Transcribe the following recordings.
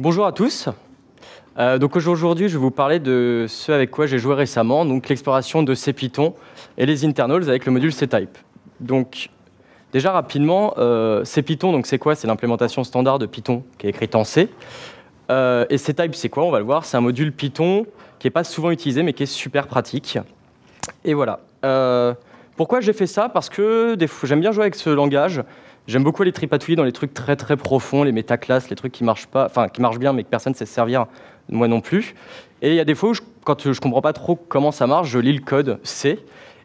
bonjour à tous. Euh, donc aujourd'hui, je vais vous parler de ce avec quoi j'ai joué récemment, donc l'exploration de CPython et les internals avec le module C-Type. Donc déjà rapidement, euh, CPython, donc c'est quoi C'est l'implémentation standard de Python qui est écrite en C. Euh, et C-Type, c'est quoi On va le voir, c'est un module Python qui n'est pas souvent utilisé mais qui est super pratique. Et voilà. pourquoi j'ai fait ça Parce que j'aime bien jouer avec ce langage. J'aime beaucoup les tripatouiller dans les trucs très très profonds, les métaclasses, les trucs qui marchent pas, enfin qui marchent bien mais que personne ne sait servir, moi non plus. Et il y a des fois où quand je comprends pas trop comment ça marche, je lis le code C.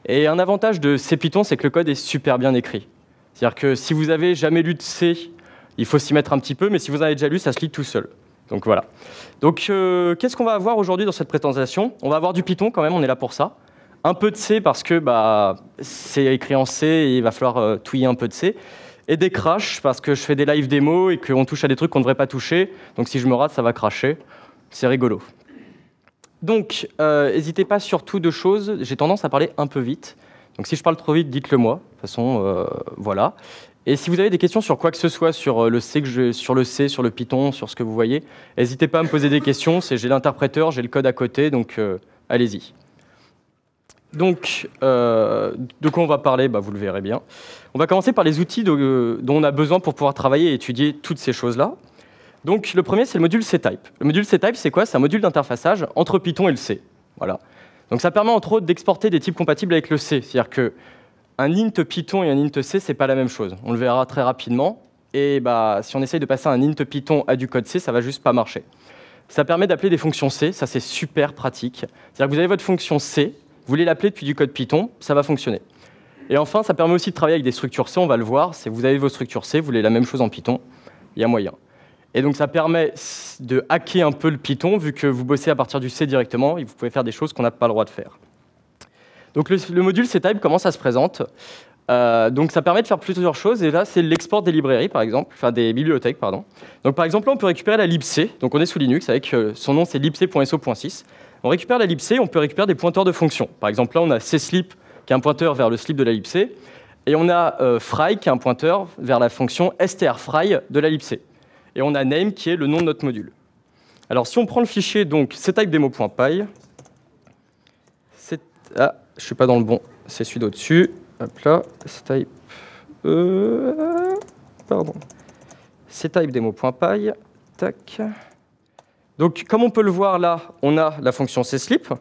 Et un avantage de C Python, c'est que le code est super bien écrit. C'est-à-dire que si vous avez jamais lu de C, il faut s'y mettre un petit peu, mais si vous en avez déjà lu, ça se lit tout seul. Donc voilà. Donc euh, qu'est-ce qu'on va avoir aujourd'hui dans cette présentation On va avoir du Python quand même, on est là pour ça. Un peu de C parce que bah, c'est écrit en C et il va falloir euh, touiller un peu de C et des crashs parce que je fais des live démos et qu'on touche à des trucs qu'on ne devrait pas toucher. Donc si je me rate, ça va cracher. C'est rigolo. Donc, euh, n'hésitez pas sur tout deux choses. J'ai tendance à parler un peu vite. Donc si je parle trop vite, dites-le moi. De toute façon, euh, voilà. Et si vous avez des questions sur quoi que ce soit, sur euh, le C, sur le C, sur le Python, sur ce que vous voyez, n'hésitez pas à me poser des questions. j'ai l'interpréteur, j'ai le code à côté, donc allez-y. Donc, de quoi on va parler bah, Vous le verrez bien. On va commencer par les outils euh, dont on a besoin pour pouvoir travailler et étudier toutes ces choses-là. Donc le premier, c'est le module C-Type. Le module C-Type, c'est quoi C'est un module d'interfaçage entre Python et le C. Voilà. Donc ça permet entre autres d'exporter des types compatibles avec le C. C'est-à-dire qu'un int Python et un int C, n'est pas la même chose. On le verra très rapidement. Et bah, si on essaye de passer un int Python à du code C, ça va juste pas marcher. Ça permet d'appeler des fonctions C, ça c'est super pratique. C'est-à-dire que vous avez votre fonction C, vous voulez l'appeler depuis du code Python, ça va fonctionner. Et enfin, ça permet aussi de travailler avec des structures C, on va le voir. si vous avez vos structures C, vous voulez la même chose en Python, il y a moyen. Et donc ça permet de hacker un peu le Python, vu que vous bossez à partir du C directement, et vous pouvez faire des choses qu'on n'a pas le droit de faire. Donc le, module C-Type, comment ça se présente euh, donc ça permet de faire plusieurs choses, et là c'est l'export des librairies par exemple, enfin des bibliothèques pardon. Donc par exemple là on peut récupérer la libc, donc on est sous Linux avec euh, son nom c'est libc.so.6. On récupère la libc, on peut récupérer des pointeurs de fonctions. Par exemple là on a Slip qui est un pointeur vers le slip de libc et on a euh, fry, qui est un pointeur vers la fonction strfry de libc Et on a name, qui est le nom de notre module. Alors, si on prend le fichier, donc, ctypedemo.py, ah, je suis pas dans le bon, c'est celui d'au-dessus, hop là, ctype, euh, pardon, ctypedemo.py, tac. Donc, comme on peut le voir là, on a la fonction cslip,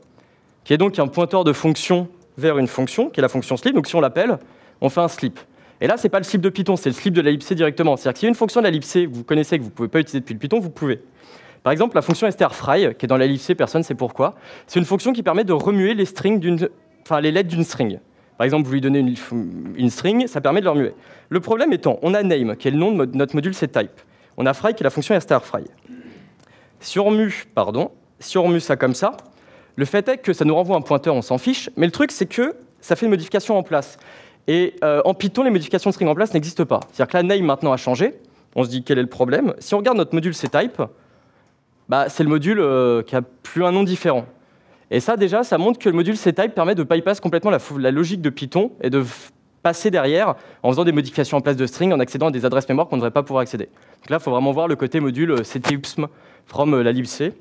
qui est donc un pointeur de fonction vers une fonction, qui est la fonction slip. Donc si on l'appelle, on fait un slip. Et là, ce n'est pas le slip de Python, c'est le slip de la directement. C'est-à-dire que s'il y a une fonction de la que vous connaissez, que vous ne pouvez pas utiliser depuis le Python, vous pouvez. Par exemple, la fonction strfry, qui est dans la personne ne sait pourquoi, c'est une fonction qui permet de remuer les, strings les lettres d'une string. Par exemple, vous lui donnez une, string, ça permet de le remuer. Le problème étant, on a name, qui est le nom de notre module c'est type. On a fry, qui est la fonction strfry. Si on pardon, si on remue ça comme ça, le fait est que ça nous renvoie un pointeur, on s'en fiche, mais le truc, c'est que ça fait une modification en place. Et euh, en Python, les modifications de string en place n'existent pas. C'est-à-dire que la name maintenant a changé, on se dit quel est le problème. Si on regarde notre module ctype, bah, c'est le module euh, qui a plus un nom différent. Et ça, déjà, ça montre que le module ctype permet de bypass complètement la, logique de Python et de passer derrière en faisant des modifications en place de string, en accédant à des adresses mémoire qu'on ne devrait pas pouvoir accéder. Donc là, il faut vraiment voir le côté module euh, ctypesm from la libc,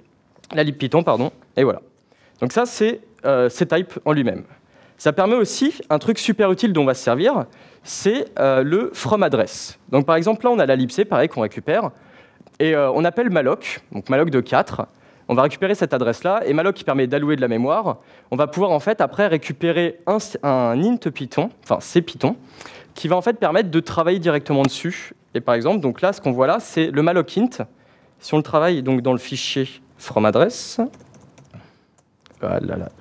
la libpython, pardon, et voilà. Donc ça, c'est euh, type en lui-même. Ça permet aussi un truc super utile dont on va se servir, c'est euh, le from address. Donc par exemple, là, on a la libc, pareil, qu'on récupère, et euh, on appelle malloc, donc malloc de 4. On va récupérer cette adresse-là, et malloc qui permet d'allouer de la mémoire, on va pouvoir en fait après récupérer un, int Python, enfin c'est Python, qui va en fait permettre de travailler directement dessus. Et par exemple, donc là, ce qu'on voit là, c'est le malloc int. Si on le travaille donc dans le fichier from address,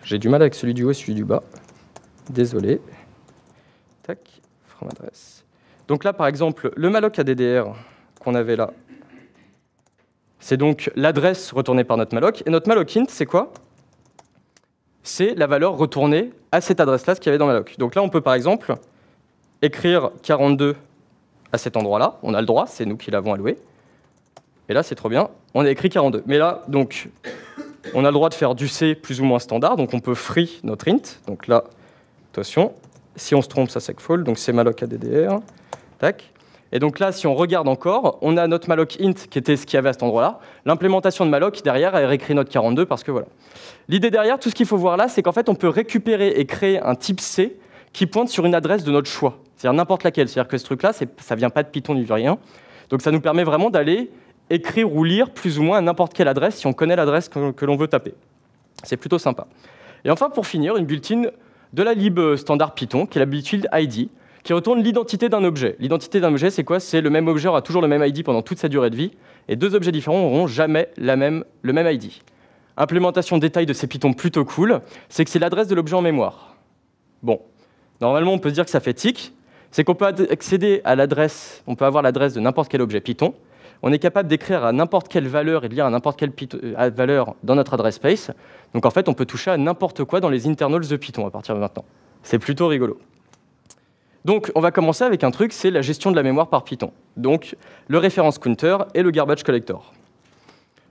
j'ai du mal avec celui du haut et celui du bas. Désolé. Tac, Donc là, par exemple, le malloc ADDR qu'on avait là, c'est donc l'adresse retournée par notre malloc. Et notre malloc int, c'est quoi C'est la valeur retournée à cette adresse-là, ce qu'il y avait dans malloc. Donc là, on peut par exemple écrire 42 à cet endroit-là. On a le droit, c'est nous qui l'avons alloué. Et là, c'est trop bien, on a écrit 42. Mais là, donc, on a le droit de faire du C plus ou moins standard, donc on peut free notre int. Donc là, attention, si on se trompe, ça fall, donc c'est malloc addr. Tac. Et donc là, si on regarde encore, on a notre malloc int qui était ce qu'il y avait à cet endroit-là. L'implémentation de malloc, derrière, elle réécrit notre 42 parce que voilà. L'idée derrière, tout ce qu'il faut voir là, c'est qu'en fait, on peut récupérer et créer un type C qui pointe sur une adresse de notre choix. C'est-à-dire n'importe laquelle. C'est-à-dire que ce truc-là, ça ne vient pas de Python ni de rien. Donc ça nous permet vraiment d'aller écrire ou lire plus ou moins à n'importe quelle adresse si on connaît l'adresse que, l'on veut taper. C'est plutôt sympa. Et enfin, pour finir, une built-in de la lib standard Python, qui est la build ID, qui retourne l'identité d'un objet. L'identité d'un objet, c'est quoi C'est le même objet aura toujours le même ID pendant toute sa durée de vie, et deux objets différents n'auront jamais le même ID. Implémentation détail de ces Python plutôt cool, c'est que c'est l'adresse de l'objet en mémoire. Bon, normalement, on peut se dire que ça fait tic, c'est qu'on peut accéder à l'adresse, on peut avoir l'adresse de n'importe quel objet Python, on est capable d'écrire à n'importe quelle valeur et de lire à n'importe quelle euh, valeur dans notre adresse space. Donc en fait, on peut toucher à n'importe quoi dans les internals de Python à partir de maintenant. C'est plutôt rigolo. Donc on va commencer avec un truc, c'est la gestion de la mémoire par Python. Donc le référence counter et le garbage collector.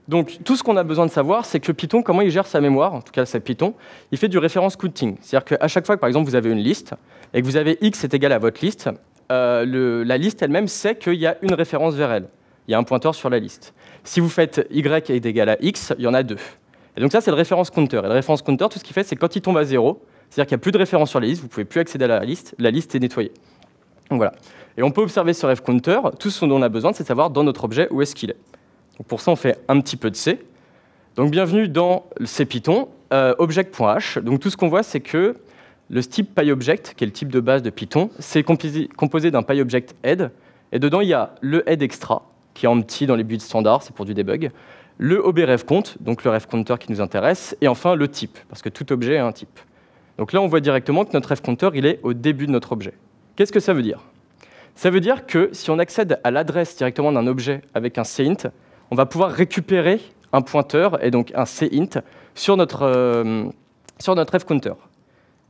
Donc tout ce qu'on a besoin de savoir, c'est que Python, comment il gère sa mémoire, en tout cas sa Python, il fait du référence counting. C'est-à-dire qu'à chaque fois que par exemple vous avez une liste et que vous avez x est égal à votre liste, euh, la liste elle-même sait qu'il y a une référence vers elle il y a un pointeur sur la liste. Si vous faites Y est égal à X, il y en a deux. Et donc ça, c'est le référence counter. Et le référence counter, tout ce qu'il fait, c'est quand il tombe à zéro, c'est-à-dire qu'il n'y a plus de référence sur la liste, vous ne pouvez plus accéder à la liste, la liste est nettoyée. Donc voilà. Et on peut observer ce ref counter, tout ce dont on a besoin, c'est de savoir dans notre objet où est-ce qu'il est. Donc pour ça, on fait un petit peu de C. Donc bienvenue dans C Python, euh, object.h. Donc tout ce qu'on voit, c'est que le type PyObject, qui est le type de base de Python, c'est composé d'un PyObject head, et dedans, il y a le head extra, qui est petit dans les builds standards, c'est pour du debug. Le OBRefCount, donc le refcounter qui nous intéresse. Et enfin, le type, parce que tout objet a un type. Donc là, on voit directement que notre refcounter, il est au début de notre objet. Qu'est-ce que ça veut dire Ça veut dire que si on accède à l'adresse directement d'un objet avec un cint, on va pouvoir récupérer un pointeur, et donc un cint, sur notre, euh, notre refcounter.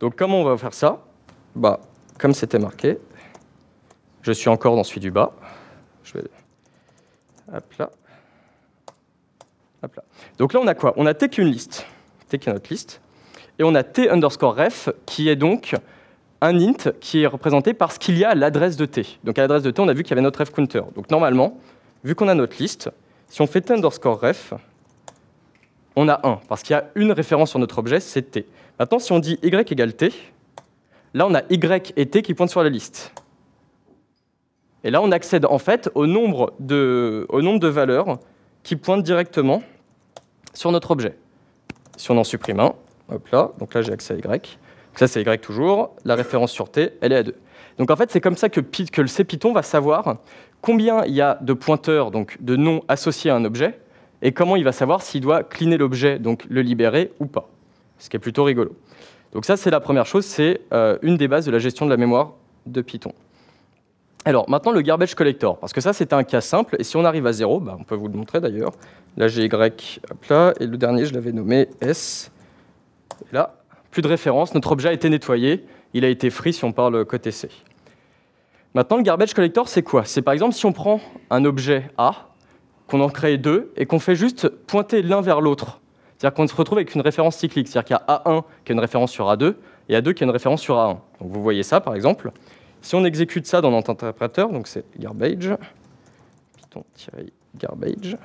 Donc comment on va faire ça bah, Comme c'était marqué, je suis encore dans celui du bas. Je vais... Hop là. Hop là. Donc là, on a quoi On a T qui liste, T qui est notre liste, et on a T underscore ref qui est donc un int qui est représenté parce qu'il y a l'adresse de T. Donc à l'adresse de T, on a vu qu'il y avait notre ref counter. Donc normalement, vu qu'on a notre liste, si on fait T underscore ref, on a 1, parce qu'il y a une référence sur notre objet, c'est T. Maintenant, si on dit Y égale T, là, on a Y et T qui pointent sur la liste. Et là, on accède en fait au nombre de, valeurs qui pointent directement sur notre objet. Si on en supprime un, hop là, donc là j'ai accès à Y. ça c'est Y toujours, la référence sur T, elle est à 2. Donc en fait c'est comme ça que, que le CPython Python va savoir combien il y a de pointeurs, donc de noms associés à un objet, et comment il va savoir s'il doit cleaner l'objet, donc le libérer ou pas. Ce qui est plutôt rigolo. Donc ça c'est la première chose, c'est euh, une des bases de la gestion de la mémoire de Python. Alors maintenant le garbage collector, parce que ça c'était un cas simple, et si on arrive à 0, bah, on peut vous le montrer d'ailleurs. Là j'ai Y et le dernier je l'avais nommé S. là, plus de référence, notre objet a été nettoyé, il a été free si on parle côté C. Maintenant le garbage collector c'est quoi C'est par exemple si on prend un objet A, qu'on en crée deux, et qu'on fait juste pointer l'un vers l'autre. C'est-à-dire qu'on se retrouve avec une référence cyclique, c'est-à-dire qu'il y a A1 qui a une référence sur A2, et A2 qui a une référence sur A1. Donc vous voyez ça par exemple. Si on exécute ça dans notre interpréteur, donc c'est garbage, python-garbage,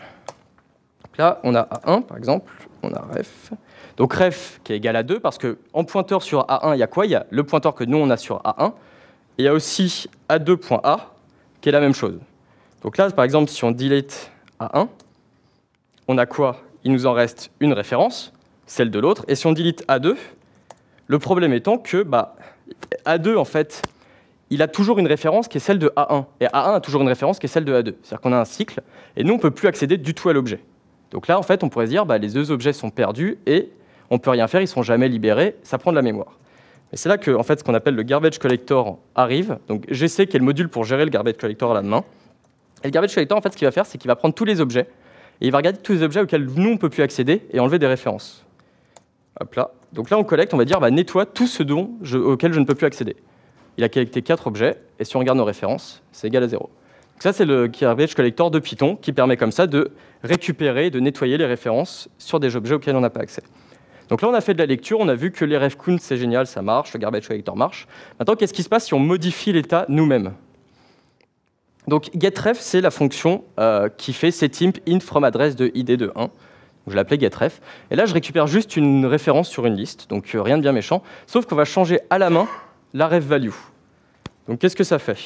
là on a A1 par exemple, on a ref, donc ref qui est égal à 2 parce qu'en pointeur sur A1 il y a quoi Il y a le pointeur que nous on a sur A1 et il y a aussi A2.A qui est la même chose. Donc là par exemple si on delete A1, on a quoi Il nous en reste une référence, celle de l'autre, et si on delete A2, le problème étant que bah, A2 en fait il a toujours une référence qui est celle de A1. Et A1 a toujours une référence qui est celle de A2. C'est-à-dire qu'on a un cycle, et nous, on ne peut plus accéder du tout à l'objet. Donc là, en fait, on pourrait se dire, bah, les deux objets sont perdus, et on ne peut rien faire, ils ne sont jamais libérés, ça prend de la mémoire. Et c'est là que, en fait, ce qu'on appelle le garbage collector arrive. Donc j'essaie qui le module pour gérer le garbage collector à la main. Et le garbage collector, en fait, ce qu'il va faire, c'est qu'il va prendre tous les objets, et il va regarder tous les objets auxquels nous, on ne peut plus accéder, et enlever des références. Donc là, on collecte, on va dire, bah, nettoie tout ce dont auquel je ne peux plus accéder il a collecté 4 objets, et si on regarde nos références, c'est égal à 0. Donc ça, c'est le garbage collector de Python, qui permet comme ça de récupérer, de nettoyer les références sur des objets auxquels on n'a pas accès. Donc là, on a fait de la lecture, on a vu que les refcount, c'est génial, ça marche, le garbage collector marche. Maintenant, qu'est-ce qui se passe si on modifie l'état nous-mêmes Donc getRef, c'est la fonction euh, qui fait setImp int from adresse de id de 1. je l'appelais getRef. Et là, je récupère juste une référence sur une liste, donc euh, rien de bien méchant, sauf qu'on va changer à la main la ref value. Donc qu'est-ce que ça fait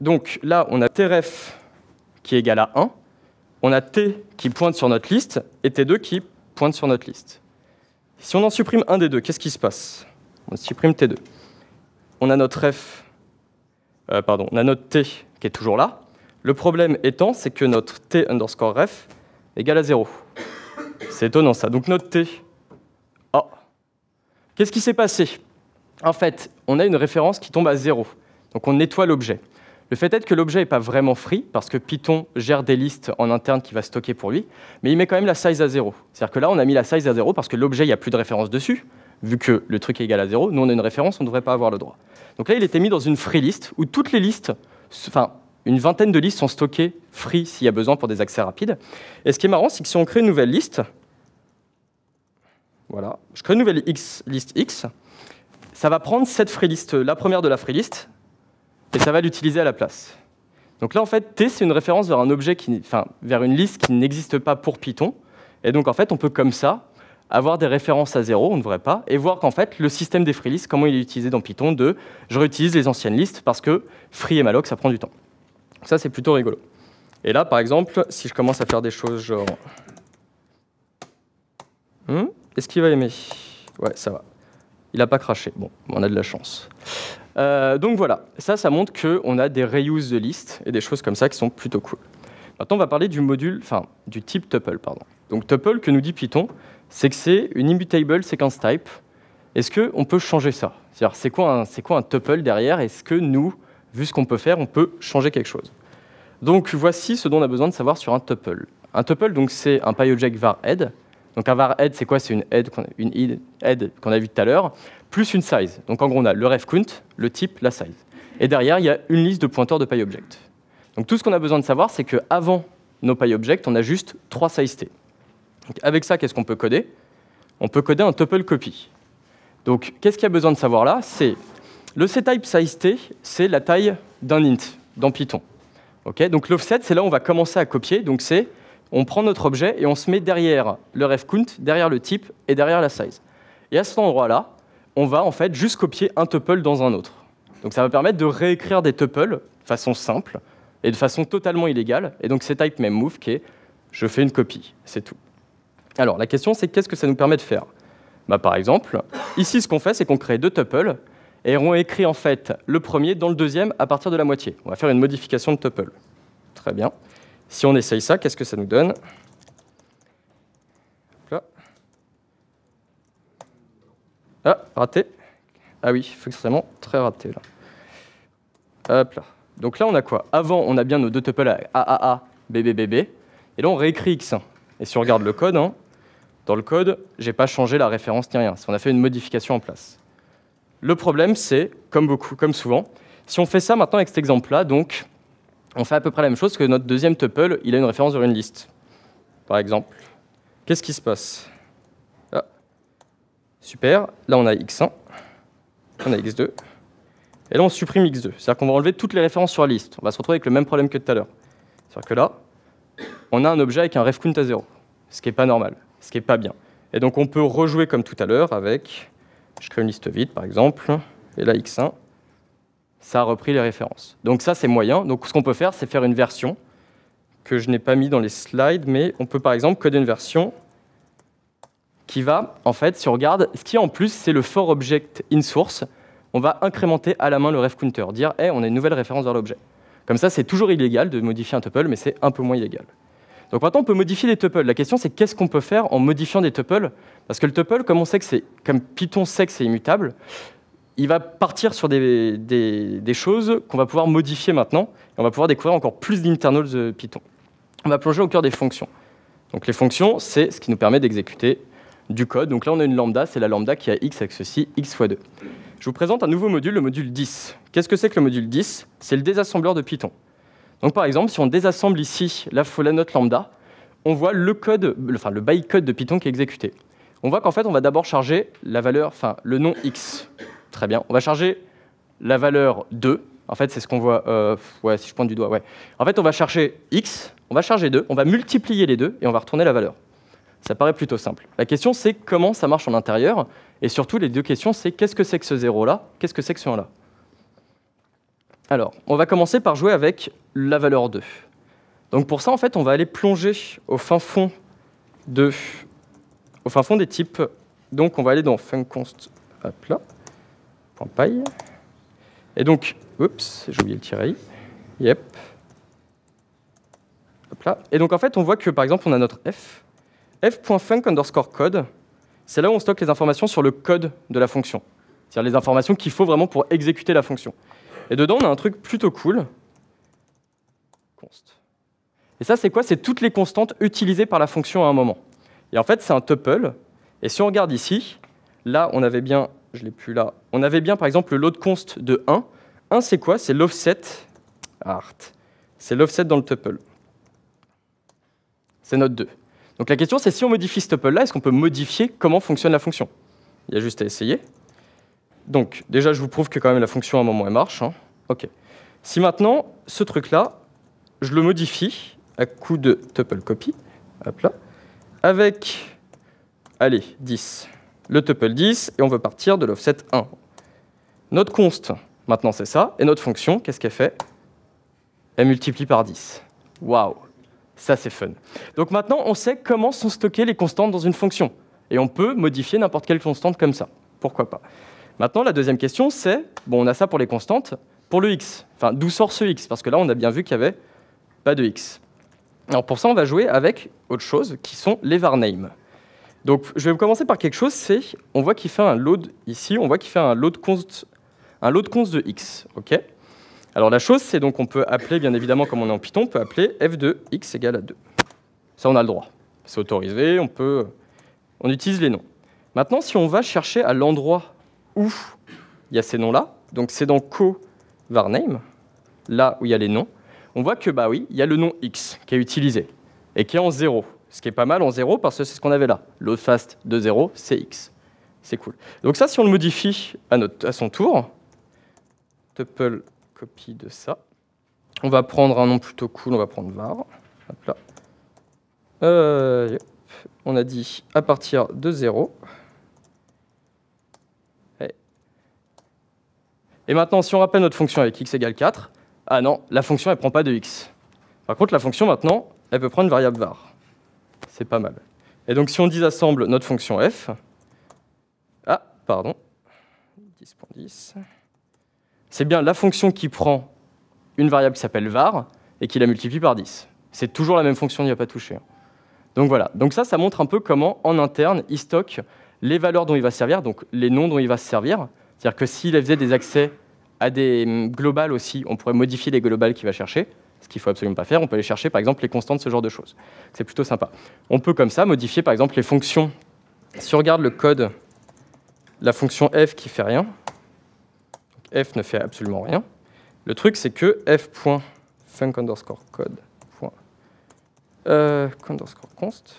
Donc là, on a ref qui est égal à 1, on a t qui pointe sur notre liste et t2 qui pointe sur notre liste. Si on en supprime un des deux, qu'est-ce qui se passe On supprime t2. On a notre f, euh, pardon, on a notre t qui est toujours là. Le problème étant, c'est que notre t underscore ref égale à 0. C'est étonnant ça. Donc note T. Oh. Ah. Qu'est-ce qui s'est passé En fait, on a une référence qui tombe à zéro. Donc on nettoie l'objet. Le fait est que l'objet n'est pas vraiment free, parce que Python gère des listes en interne qui va stocker pour lui, mais il met quand même la size à zéro. C'est-à-dire que là, on a mis la size à zéro parce que l'objet, il n'y a plus de référence dessus, vu que le truc est égal à zéro. Nous, on a une référence, on ne devrait pas avoir le droit. Donc là, il était mis dans une free list, où toutes les listes, enfin, une vingtaine de listes sont stockées free s'il y a besoin pour des accès rapides. Et ce qui est marrant, c'est que si on crée une nouvelle liste, voilà, je crée une nouvelle X, liste X, ça va prendre cette free list, la première de la free list, et ça va l'utiliser à la place. Donc là, en fait, T, c'est une référence vers un objet qui, vers une liste qui n'existe pas pour Python. Et donc, en fait, on peut comme ça avoir des références à zéro, on ne devrait pas, et voir qu'en fait, le système des free lists, comment il est utilisé dans Python, de je réutilise les anciennes listes parce que free et malloc, ça prend du temps. Ça, c'est plutôt rigolo. Et là, par exemple, si je commence à faire des choses genre... Hmm, est-ce qu'il va aimer Ouais, ça va. Il n'a pas craché. Bon, on a de la chance. Euh, donc voilà, ça, ça montre qu'on a des reuse de listes et des choses comme ça qui sont plutôt cool. Maintenant, on va parler du module, enfin, du type tuple, pardon. Donc tuple, que nous dit Python, c'est que c'est une immutable sequence type. Est-ce qu'on peut changer ça C'est-à-dire, c'est quoi un tuple derrière Est-ce que nous, vu ce qu'on peut faire, on peut changer quelque chose. Donc voici ce dont on a besoin de savoir sur un tuple. Un tuple, donc c'est un PyObject var Donc un var c'est quoi C'est une head, qu'on a vu tout à l'heure, plus une size. Donc en gros, on a le ref count, le type, la size. Et derrière, il y a une liste de pointeurs de PyObject. Donc tout ce qu'on a besoin de savoir, c'est qu'avant nos PyObject, on a juste trois size t. avec ça, qu'est-ce qu'on peut coder On peut coder un tuple copy. Donc qu'est-ce qu'il y a besoin de savoir là C'est le ctype size t, c'est la taille d'un int dans Python. donc l'offset, c'est là où on va commencer à copier. Donc c'est, on prend notre objet et on se met derrière le ref count, derrière le type et derrière la size. Et à cet endroit-là, on va en fait juste copier un tuple dans un autre. Donc ça va permettre de réécrire des tuples de façon simple et de façon totalement illégale. Et donc c'est type même move qui est je fais une copie, c'est tout. Alors la question c'est qu'est-ce que ça nous permet de faire bah, Par exemple, ici ce qu'on fait c'est qu'on crée deux tuples et on écrit en fait le premier dans le deuxième à partir de la moitié. On va faire une modification de tuple. Très bien. Si on essaye ça, qu'est-ce que ça nous donne Là. Ah, raté. Ah oui, extrêmement très raté là. Hop là. Donc là, on a quoi Avant, on a bien nos deux tuples AAA, BBBB, et là, on réécrit x Et si on regarde le code, hein, dans le code, j'ai pas changé la référence ni rien. On a fait une modification en place. Le problème, c'est, comme beaucoup, comme souvent, si on fait ça maintenant avec cet exemple-là, donc on fait à peu près la même chose que notre deuxième tuple, il a une référence sur une liste, par exemple. Qu'est-ce qui se passe ah, Super, là on a x1, on a x2, et là on supprime x2. C'est-à-dire qu'on va enlever toutes les références sur la liste. On va se retrouver avec le même problème que tout à l'heure. C'est-à-dire que là, on a un objet avec un refcount à 0, ce qui n'est pas normal, ce qui n'est pas bien. Et donc on peut rejouer comme tout à l'heure avec je crée une liste vide, par exemple, et là, x1, ça a repris les références. Donc ça, c'est moyen. Donc ce qu'on peut faire, c'est faire une version que je n'ai pas mis dans les slides, mais on peut par exemple coder une version qui va, en fait, si on regarde, ce qui en plus, c'est le for object in source. On va incrémenter à la main le ref counter, dire, eh, on a une nouvelle référence vers l'objet. Comme ça, c'est toujours illégal de modifier un tuple, mais c'est un peu moins illégal. Donc maintenant, on peut modifier les tuples. La question, c'est qu'est-ce qu'on peut faire en modifiant des tuples Parce que le tuple, comme on sait que c'est comme Python sait que c'est immutable, il va partir sur des, des choses qu'on va pouvoir modifier maintenant, et on va pouvoir découvrir encore plus d'internals de Python. On va plonger au cœur des fonctions. Donc les fonctions, c'est ce qui nous permet d'exécuter du code. Donc là, on a une lambda, c'est la lambda qui a x avec ceci, x fois 2. Je vous présente un nouveau module, le module 10. Qu'est-ce que c'est que le module 10 C'est le désassembleur de Python. Donc par exemple, si on désassemble ici la, la note lambda, on voit le code, enfin le bytecode de Python qui est exécuté. On voit qu'en fait, on va d'abord charger la valeur, enfin le nom x. Très bien. On va charger la valeur 2. En fait, c'est ce qu'on voit. Euh, ouais, si je pointe du doigt, ouais. En fait, on va charger x, on va charger 2, on va multiplier les deux et on va retourner la valeur. Ça paraît plutôt simple. La question, c'est comment ça marche en intérieur. Et surtout, les deux questions, c'est qu'est-ce que c'est que ce 0 là Qu'est-ce que c'est que ce 1 là alors, on va commencer par jouer avec la valeur 2. Donc pour ça, en fait, on va aller plonger au fin fond, de, au fin fond des types. Donc on va aller dans funconst, hop .py. Et donc, oups, j'ai oublié le tiret. Yep. Et donc en fait, on voit que par exemple, on a notre f. f.funk underscore code, c'est là où on stocke les informations sur le code de la fonction. C'est-à-dire les informations qu'il faut vraiment pour exécuter la fonction. Et dedans, on a un truc plutôt cool. Const. Et ça, c'est quoi C'est toutes les constantes utilisées par la fonction à un moment. Et en fait, c'est un tuple. Et si on regarde ici, là, on avait bien, je l'ai plus là, on avait bien, par exemple, le load const de 1. 1, c'est quoi C'est l'offset ah, art. C'est l'offset dans le tuple. C'est notre 2. Donc la question, c'est si on modifie ce tuple-là, est-ce qu'on peut modifier comment fonctionne la fonction Il y a juste à essayer. Donc, déjà, je vous prouve que quand même la fonction à un moment elle marche. Hein. OK. Si maintenant, ce truc-là, je le modifie à coup de tuple copy, hop là, avec, allez, 10, le tuple 10, et on veut partir de l'offset 1. Notre const, maintenant c'est ça, et notre fonction, qu'est-ce qu'elle fait Elle multiplie par 10. Waouh Ça c'est fun. Donc maintenant, on sait comment sont stockées les constantes dans une fonction, et on peut modifier n'importe quelle constante comme ça. Pourquoi pas Maintenant, la deuxième question, c'est, bon, on a ça pour les constantes, pour le x. Enfin, d'où sort ce x Parce que là, on a bien vu qu'il n'y avait pas de x. Alors pour ça, on va jouer avec autre chose, qui sont les varnames. Donc je vais commencer par quelque chose, c'est, on voit qu'il fait un load ici, on voit qu'il fait un load const, un load const de x, ok Alors la chose, c'est donc on peut appeler, bien évidemment, comme on est en Python, on peut appeler f de x égale à 2. Ça, on a le droit. C'est autorisé, on peut... On utilise les noms. Maintenant, si on va chercher à l'endroit où il y a ces noms-là. Donc c'est dans co varname là où il y a les noms. On voit que, bah oui, il y a le nom x qui est utilisé et qui est en 0. Ce qui est pas mal en 0 parce que c'est ce qu'on avait là. Le fast de 0, c'est x. C'est cool. Donc ça, si on le modifie à, notre, à son tour, tuple copie de ça. On va prendre un nom plutôt cool, on va prendre var. là. Euh, on a dit à partir de 0. Et maintenant, si on rappelle notre fonction avec x égale 4, ah non, la fonction, elle ne prend pas de x. Par contre, la fonction, maintenant, elle peut prendre une variable var. C'est pas mal. Et donc, si on disassemble notre fonction f, ah, pardon, 10.10, c'est bien la fonction qui prend une variable qui s'appelle var et qui la multiplie par 10. C'est toujours la même fonction, il n'y a pas touché. Hein. Donc voilà, donc ça, ça montre un peu comment, en interne, il stocke les valeurs dont il va servir, donc les noms dont il va se servir, c'est-à-dire que s'il faisait des accès à des hum, globales aussi, on pourrait modifier les globales qu'il va chercher, ce qu'il ne faut absolument pas faire. On peut aller chercher, par exemple, les constantes, ce genre de choses. C'est plutôt sympa. On peut, comme ça, modifier, par exemple, les fonctions. Si on regarde le code, la fonction f qui fait rien, f ne fait absolument rien. Le truc, c'est que f. underscore euh, code underscore const,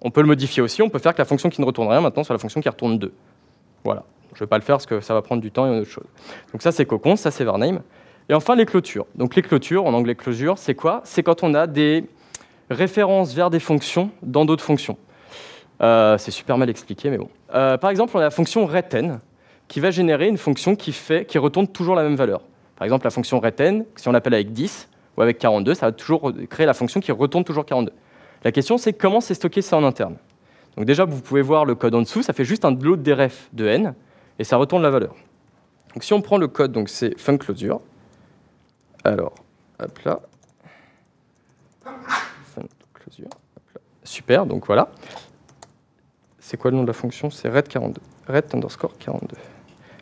on peut le modifier aussi, on peut faire que la fonction qui ne retourne rien maintenant soit la fonction qui retourne 2. Voilà. Je ne vais pas le faire parce que ça va prendre du temps et autre chose. Donc ça, c'est Cocon, ça, c'est Varnheim. Et enfin, les clôtures. Donc les clôtures, en anglais closure, c'est quoi C'est quand on a des références vers des fonctions dans d'autres fonctions. Euh, c'est super mal expliqué, mais bon. Euh, par exemple, on a la fonction reten qui va générer une fonction qui, fait, qui retourne toujours la même valeur. Par exemple, la fonction reten, si on l'appelle avec 10 ou avec 42, ça va toujours créer la fonction qui retourne toujours 42. La question, c'est comment c'est stocké ça en interne. Donc déjà, vous pouvez voir le code en dessous, ça fait juste un lot de de n et ça retourne la valeur. Donc si on prend le code, donc c'est fun closure. Alors, hop là. Fun Super, donc voilà. C'est quoi le nom de la fonction C'est red42. Red underscore 42.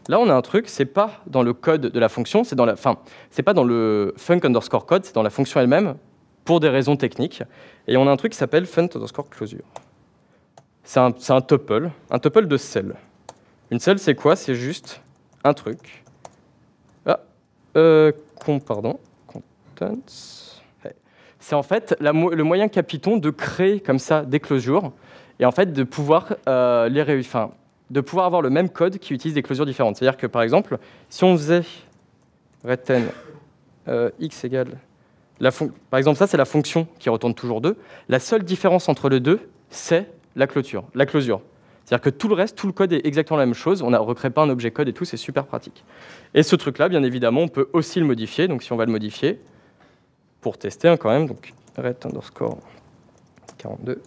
Là, on a un truc, c'est pas dans le code de la fonction, c'est dans la, enfin, c'est pas dans le func underscore code, c'est dans la fonction elle-même, pour des raisons techniques. Et on a un truc qui s'appelle func underscore closure. C'est un, tuple, un tuple de cell. Une seule, c'est quoi C'est juste un truc. Ah, euh, pardon. C'est en fait le moyen capiton de créer comme ça des closures et en fait de pouvoir euh, les de pouvoir avoir le même code qui utilise des closures différentes. C'est-à-dire que, par exemple, si on faisait euh, x égale... La par exemple, ça, c'est la fonction qui retourne toujours 2. La seule différence entre les deux, c'est la clôture, la closure. C'est-à-dire que tout le reste, tout le code est exactement la même chose. On ne recrée pas un objet code et tout, c'est super pratique. Et ce truc-là, bien évidemment, on peut aussi le modifier. Donc si on va le modifier, pour tester hein, quand même, donc red underscore 42.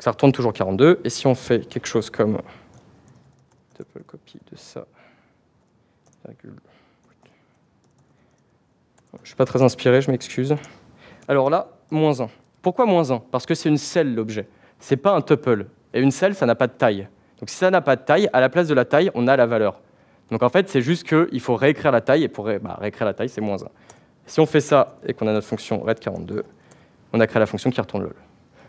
ça retourne toujours 42. Et si on fait quelque chose comme tuple copy de ça, je ne suis pas très inspiré, je m'excuse. Alors là, moins 1. Pourquoi moins 1 Parce que c'est une selle, l'objet. Ce n'est pas un tuple. Et une selle, ça n'a pas de taille. Donc si ça n'a pas de taille, à la place de la taille, on a la valeur. Donc en fait, c'est juste qu'il faut réécrire la taille, et pour bah, réécrire la taille, c'est moins 1. Si on fait ça et qu'on a notre fonction red42, on a créé la fonction qui retourne lol.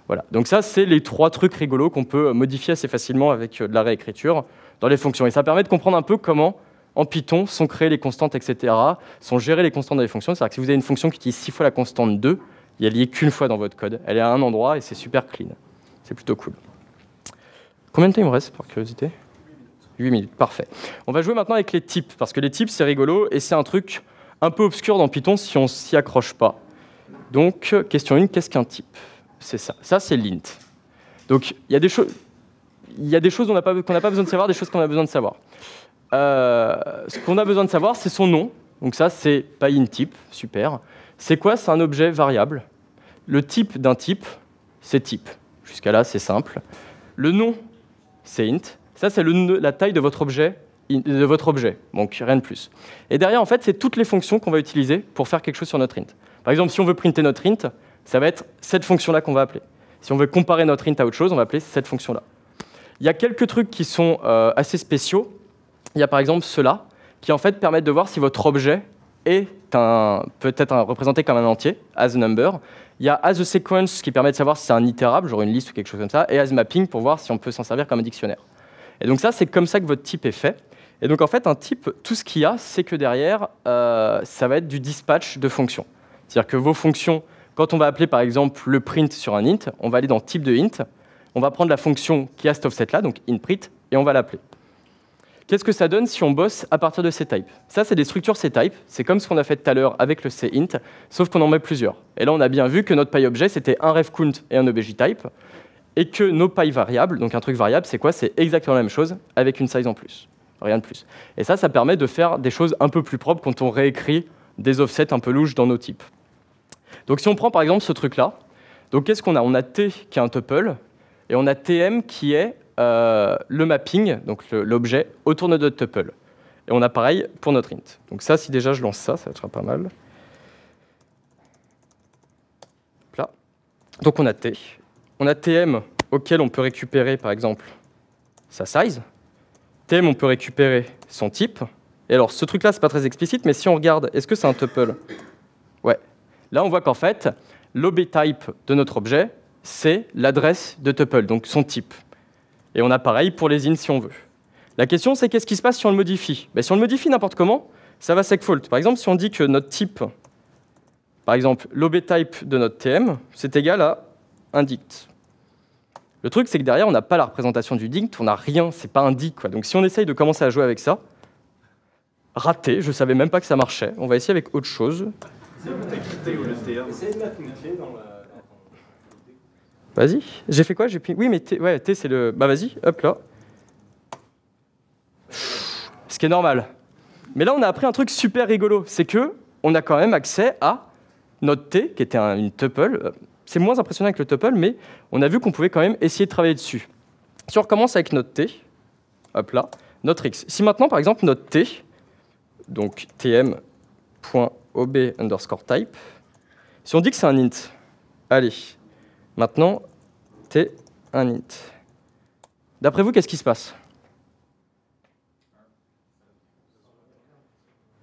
Voilà. Donc ça, c'est les trois trucs rigolos qu'on peut euh, modifier assez facilement avec euh, de la réécriture dans les fonctions. Et ça permet de comprendre un peu comment, en Python, sont créées les constantes, etc., sont gérées les constantes dans les fonctions. C'est-à-dire que si vous avez une fonction qui utilise 6 fois la constante 2, il n'y a lié qu'une fois dans votre code. Elle est à un endroit et c'est super clean. C'est plutôt cool. Combien de temps il me reste, par curiosité 8 minutes, parfait. On va jouer maintenant avec les types, parce que les types, c'est rigolo, et c'est un truc un peu obscur dans Python si on s'y accroche pas. Donc, question 1, qu'est-ce qu'un type C'est ça, ça c'est l'int. Donc, il y a des choses... Il y a des choses qu'on n'a pas, besoin de savoir, des choses qu'on a besoin de savoir. Euh, ce qu'on a besoin de savoir, c'est son nom. Donc ça, c'est pas in type, super. C'est quoi C'est un objet variable. Le type d'un type, c'est type. Jusqu'à là, c'est simple. Le nom c'est int. Ça, c'est la taille de votre objet de votre objet, donc rien de plus. Et derrière, en fait, c'est toutes les fonctions qu'on va utiliser pour faire quelque chose sur notre int. Par exemple, si on veut printer notre int, ça va être cette fonction-là qu'on va appeler. Si on veut comparer notre int à autre chose, on va appeler cette fonction-là. Il y a quelques trucs qui sont euh, assez spéciaux. Il y a par exemple ceux-là, qui en fait permettent de voir si votre objet est peut être représenté comme un entier, as a number. Il y a as a sequence qui permet de savoir si c'est un itérable, genre une liste ou quelque chose comme ça, et as mapping pour voir si on peut s'en servir comme un dictionnaire. Et donc ça, c'est comme ça que votre type est fait. Et donc en fait, un type, tout ce qu'il y a, c'est que derrière, euh, ça va être du dispatch de fonctions. C'est-à-dire que vos fonctions, quand on va appeler par exemple le print sur un int, on va aller dans type de int, on va prendre la fonction qui a cet offset-là, donc int print, et on va l'appeler. Qu'est-ce que ça donne si on bosse à partir de ces types Ça, c'est des structures c types. c'est comme ce qu'on a fait tout à l'heure avec le C-int, sauf qu'on en met plusieurs. Et là, on a bien vu que notre objet, c'était un RefCount et un OBJ-type, e et que nos pay variables, donc un truc variable, c'est quoi C'est exactement la même chose, avec une size en plus, rien de plus. Et ça, ça permet de faire des choses un peu plus propres quand on réécrit des offsets un peu louches dans nos types. Donc si on prend par exemple ce truc-là, donc qu'est-ce qu'on a On a T qui est un tuple, et on a TM qui est euh, le mapping, donc l'objet, autour de notre tuple. Et on a pareil pour notre int. Donc ça, si déjà je lance ça, ça sera pas mal. Là. Donc on a t. On a tm auquel on peut récupérer, par exemple, sa size. Tm, on peut récupérer son type. Et alors, ce truc-là, c'est pas très explicite, mais si on regarde, est-ce que c'est un tuple Ouais. Là, on voit qu'en fait, l'objet type de notre objet, c'est l'adresse de tuple, donc son type. Et on a pareil pour les in si on veut. La question, c'est qu'est-ce qui se passe si on le modifie ben, Si on le modifie n'importe comment, ça va segfault. Par exemple, si on dit que notre type, par exemple, l'obtype de notre TM, c'est égal à un dict. Le truc, c'est que derrière, on n'a pas la représentation du dict, on n'a rien, c'est pas un dict. Quoi. Donc si on essaye de commencer à jouer avec ça, raté, je savais même pas que ça marchait. On va essayer avec autre chose. C'est le TM. Vas-y. J'ai fait quoi J'ai Oui, mais T, ouais, c'est le. Bah vas-y, hop là. Ce qui est normal. Mais là, on a appris un truc super rigolo, c'est que on a quand même accès à notre T, qui était une tuple. C'est moins impressionnant que le tuple, mais on a vu qu'on pouvait quand même essayer de travailler dessus. Si on recommence avec notre T, hop là, notre X. Si maintenant, par exemple, notre T, donc tm.ob underscore type, si on dit que c'est un int, allez, Maintenant, t un int. D'après vous, qu'est-ce qui se passe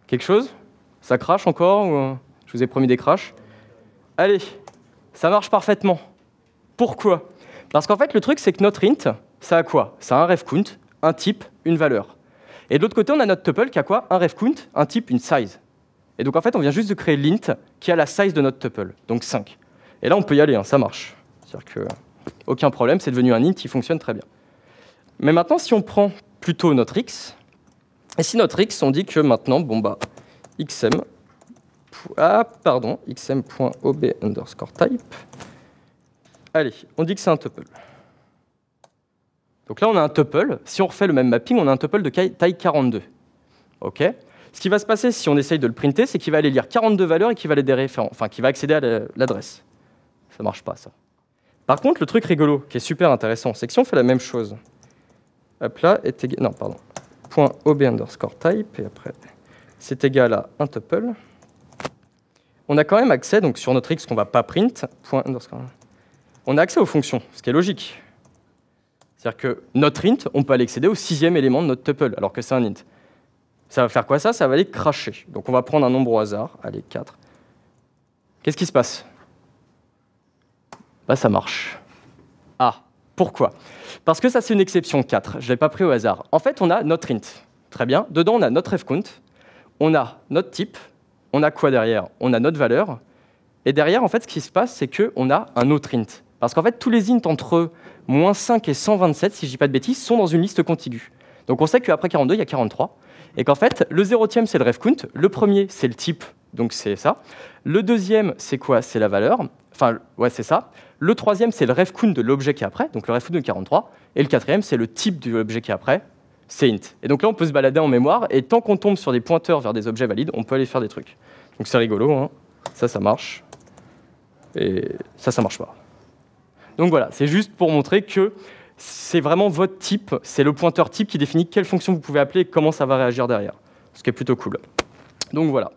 Quelque chose Ça crache encore euh, Je vous ai promis des crashs. Allez, ça marche parfaitement. Pourquoi Parce qu'en fait, le truc, c'est que notre int, ça a quoi Ça a un refcount, un type, une valeur. Et de l'autre côté, on a notre tuple qui a quoi Un ref count, un type, une size. Et donc en fait, on vient juste de créer l'int qui a la size de notre tuple, donc 5. Et là, on peut y aller, hein, ça marche. C'est-à-dire qu'aucun euh, problème, c'est devenu un int qui fonctionne très bien. Mais maintenant, si on prend plutôt notre x, et si notre x, on dit que maintenant, bon bah, xm, ah pardon, xm.ob underscore type, allez, on dit que c'est un tuple. Donc là, on a un tuple, si on refait le même mapping, on a un tuple de taille 42. OK Ce qui va se passer si on essaye de le printer, c'est qu'il va aller lire 42 valeurs et qu'il va les enfin, qu'il va accéder à l'adresse. Ça marche pas, ça. Par contre, le truc rigolo, qui est super intéressant, c'est que si on fait la même chose, hop là, est non, pardon, point ob underscore type, et après, c'est égal à un tuple, on a quand même accès, donc sur notre x qu'on ne va pas print, point on a accès aux fonctions, ce qui est logique. C'est-à-dire que notre int, on peut aller accéder au sixième élément de notre tuple, alors que c'est un int. Ça va faire quoi ça Ça va aller cracher. Donc on va prendre un nombre au hasard, allez, 4. Qu'est-ce qui se passe bah, ça marche. Ah, pourquoi Parce que ça, c'est une exception 4. Je ne l'ai pas pris au hasard. En fait, on a notre int. Très bien. Dedans, on a notre refcount. On a notre type. On a quoi derrière On a notre valeur. Et derrière, en fait, ce qui se passe, c'est qu'on a un autre int. Parce qu'en fait, tous les int entre moins 5 et 127, si je ne dis pas de bêtises, sont dans une liste contiguë. Donc on sait qu'après 42, il y a 43. Et qu'en fait, le 0 tième c'est le refcount. Le premier, c'est le type, donc c'est ça. Le deuxième, c'est quoi C'est la valeur. Enfin, ouais, c'est ça. Le troisième, c'est le refcoon de l'objet qui est après, donc le refcoon de 43. Et le quatrième, c'est le type de l'objet qui est après, c'est int. Et donc là, on peut se balader en mémoire, et tant qu'on tombe sur des pointeurs vers des objets valides, on peut aller faire des trucs. Donc c'est rigolo, hein. ça, ça marche. Et ça, ça marche pas. Donc voilà, c'est juste pour montrer que c'est vraiment votre type, c'est le pointeur type qui définit quelle fonction vous pouvez appeler et comment ça va réagir derrière. Ce qui est plutôt cool. Donc voilà.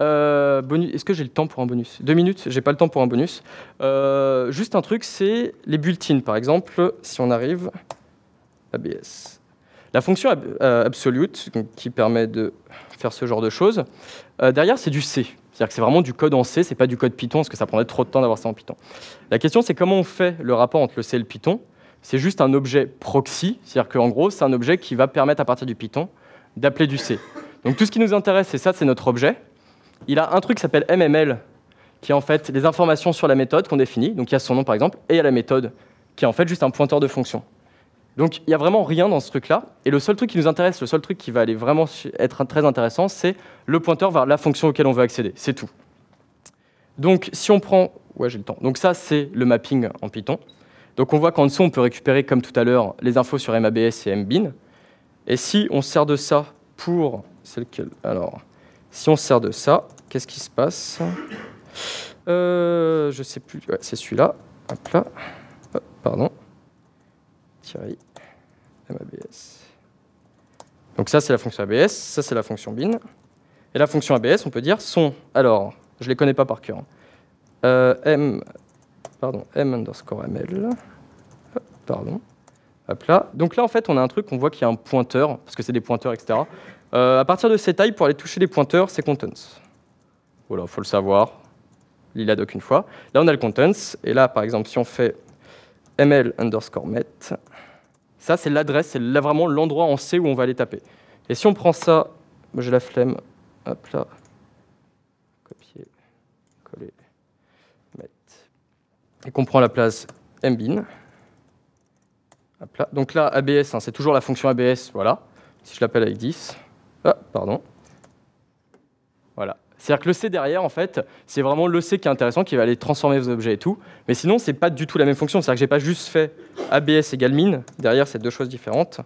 Euh, est-ce que j'ai le temps pour un bonus Deux minutes, j'ai pas le temps pour un bonus. Euh, juste un truc, c'est les bulletins, par exemple, si on arrive. ABS. La fonction absolue euh, absolute, qui permet de faire ce genre de choses, derrière, c'est du C. C'est-à-dire que c'est vraiment du code en C, c'est pas du code Python, parce que ça prendrait trop de temps d'avoir ça en Python. La question, c'est comment on fait le rapport entre le C et le Python C'est juste un objet proxy, c'est-à-dire qu'en gros, c'est un objet qui va permettre à partir du Python d'appeler du C. Donc tout ce qui nous intéresse, c'est ça, c'est notre objet il a un truc qui s'appelle MML, qui est en fait les informations sur la méthode qu'on définit, donc il y a son nom par exemple, et il y a la méthode, qui est en fait juste un pointeur de fonction. Donc il n'y a vraiment rien dans ce truc-là, et le seul truc qui nous intéresse, le seul truc qui va aller vraiment être très intéressant, c'est le pointeur vers la fonction auquel on veut accéder, c'est tout. Donc si on prend... Ouais, j'ai le temps. Donc ça, c'est le mapping en Python. Donc on voit qu'en dessous, on peut récupérer, comme tout à l'heure, les infos sur MABS et MBIN. Et si on sert de ça pour... Alors, si on sert de ça, qu'est-ce qui se passe Je euh, Je sais plus. c'est celui-là. Hop là. pardon. Thierry. MABS. Donc ça, c'est la fonction ABS. Ça, c'est la fonction bin. Et la fonction ABS, on peut dire son. Alors, je ne les connais pas par cœur. Hein. Euh, M. Pardon. M underscore ML. pardon. Hop là. Donc là, en fait, on a un truc, on voit qu'il y a un pointeur, parce que c'est des pointeurs, etc. A euh, à partir de ces tailles, pour aller toucher les pointeurs, c'est contents. Voilà, faut le savoir. Il une fois. Là, on a le contents. Et là, par exemple, si on fait ml underscore met, ça, c'est l'adresse, c'est vraiment l'endroit en C où on va aller taper. Et si on prend ça, j'ai la flemme, hop là, copier, coller, met, et qu'on prend la place mbin, Donc là, ABS, hein, c'est toujours la fonction ABS, voilà. Si je l'appelle avec 10, ah, pardon. Voilà. C'est-à-dire que le C derrière, en fait, c'est vraiment le C qui est intéressant, qui va aller transformer vos objets et tout. Mais sinon, c'est pas du tout la même fonction. C'est-à-dire que j'ai pas juste fait ABS égale min. Derrière, c'est deux choses différentes.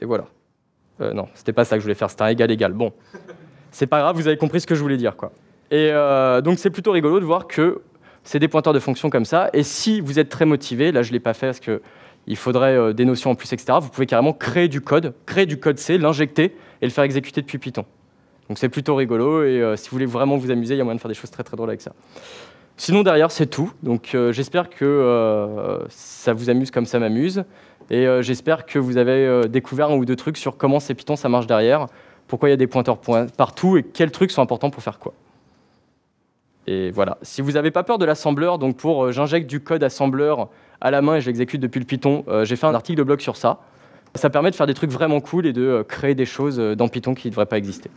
Et voilà. Euh, non, c'était pas ça que je voulais faire. C'était un égal égal. Bon, c'est pas grave. Vous avez compris ce que je voulais dire, quoi. Et euh, donc, c'est plutôt rigolo de voir que c'est des pointeurs de fonction comme ça. Et si vous êtes très motivé, là, je ne l'ai pas fait parce que il faudrait euh, des notions en plus, etc. Vous pouvez carrément créer du code, créer du code C, l'injecter et le faire exécuter depuis Python. Donc c'est plutôt rigolo et euh, si vous voulez vraiment vous amuser, il y a moyen de faire des choses très très drôles avec ça. Sinon derrière c'est tout. Donc euh, j'espère que ça vous amuse comme ça m'amuse et j'espère que vous avez découvert un ou deux trucs sur comment ces Python ça marche derrière, pourquoi il y a des pointeurs partout et quels trucs sont importants pour faire quoi. Et voilà. Si vous n'avez pas peur de l'assembleur, donc pour j'injecte du code assembleur à la main et je l'exécute depuis le Python. Euh, j'ai fait un article de blog sur ça. Ça permet de faire des trucs vraiment cool et de euh, créer des choses euh, dans Python qui ne devraient pas exister.